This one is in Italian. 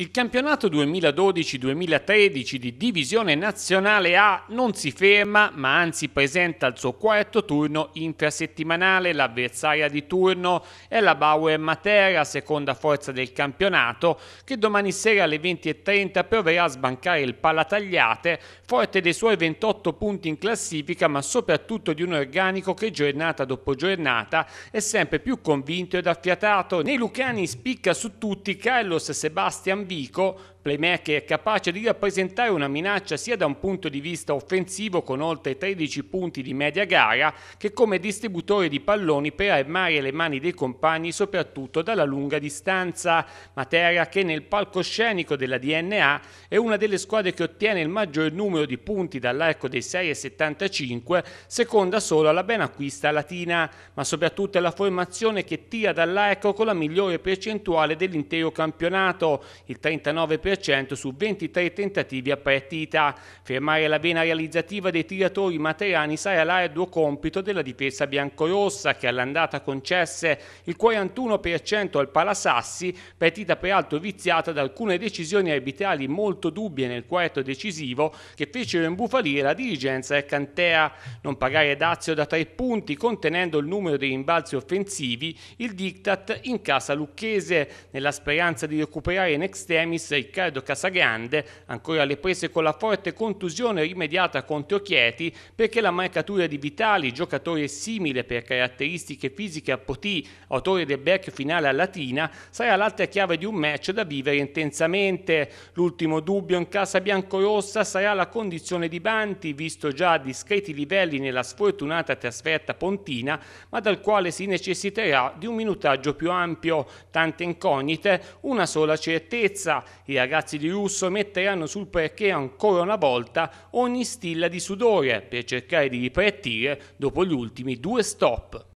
Il campionato 2012-2013 di Divisione Nazionale A non si ferma, ma anzi presenta il suo quarto turno infrasettimanale. L'avversaria di turno è la Bauer Matera, seconda forza del campionato, che domani sera alle 20.30 proverà a sbancare il Palatagliate, forte dei suoi 28 punti in classifica, ma soprattutto di un organico che giornata dopo giornata è sempre più convinto ed affiatato. Nei Lucani spicca su tutti Carlos Sebastian Vico Playmaker è capace di rappresentare una minaccia sia da un punto di vista offensivo con oltre 13 punti di media gara che come distributore di palloni per armare le mani dei compagni soprattutto dalla lunga distanza, materia che nel palcoscenico della DNA è una delle squadre che ottiene il maggior numero di punti dall'arco dei 6,75, seconda solo alla ben acquista latina, ma soprattutto è la formazione che tira dall'arco con la migliore percentuale dell'intero campionato, il 39% su 23 tentativi a partita. Fermare la vena realizzativa dei tiratori materani sarà l'arduo compito della difesa biancorossa che all'andata concesse il 41% al Palasassi, partita peraltro viziata da alcune decisioni arbitrali molto dubbie nel quarto decisivo che fecero imbufalire la dirigenza e Cantea. Non pagare Dazio da tre punti contenendo il numero dei rimbalzi offensivi, il diktat in casa lucchese. Nella speranza di recuperare in extremis il Riccardo Casagrande, ancora alle prese con la forte contusione rimediata contro Chieti, perché la marcatura di Vitali, giocatore simile per caratteristiche fisiche a Potì, autore del back finale a Latina, sarà l'altra chiave di un match da vivere intensamente. L'ultimo dubbio in casa biancorossa sarà la condizione di Banti, visto già a discreti livelli nella sfortunata trasferta pontina, ma dal quale si necessiterà di un minutaggio più ampio. Tante incognite, una sola certezza. Il ragazzi di Russo metteranno sul perché ancora una volta ogni stilla di sudore per cercare di ripartire dopo gli ultimi due stop.